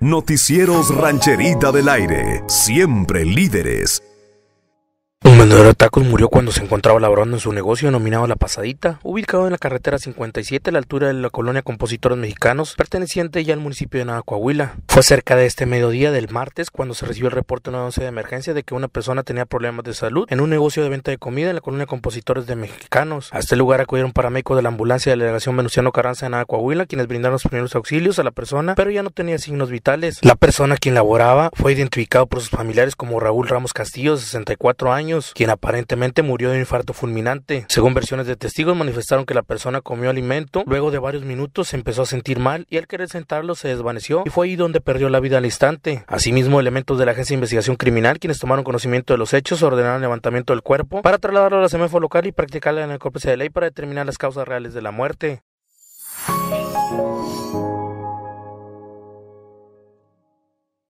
Noticieros Rancherita del Aire, siempre líderes de Atacos murió cuando se encontraba laborando en su negocio denominado La Pasadita, ubicado en la carretera 57 a la altura de la colonia Compositores Mexicanos, perteneciente ya al municipio de Nava, Fue cerca de este mediodía del martes cuando se recibió el reporte 911 de emergencia de que una persona tenía problemas de salud en un negocio de venta de comida en la colonia Compositores de Mexicanos. A este lugar acudieron paramédicos de la ambulancia de la delegación Venustiano Carranza de Nava, quienes brindaron los primeros auxilios a la persona, pero ya no tenía signos vitales. La persona quien laboraba fue identificado por sus familiares como Raúl Ramos Castillo, de 64 años, quien aparentemente murió de un infarto fulminante. Según versiones de testigos, manifestaron que la persona comió alimento, luego de varios minutos se empezó a sentir mal y al querer sentarlo se desvaneció y fue ahí donde perdió la vida al instante. Asimismo, elementos de la Agencia de Investigación Criminal, quienes tomaron conocimiento de los hechos, ordenaron levantamiento del cuerpo para trasladarlo a la CEMEFO local y practicarle en el de Ley para determinar las causas reales de la muerte.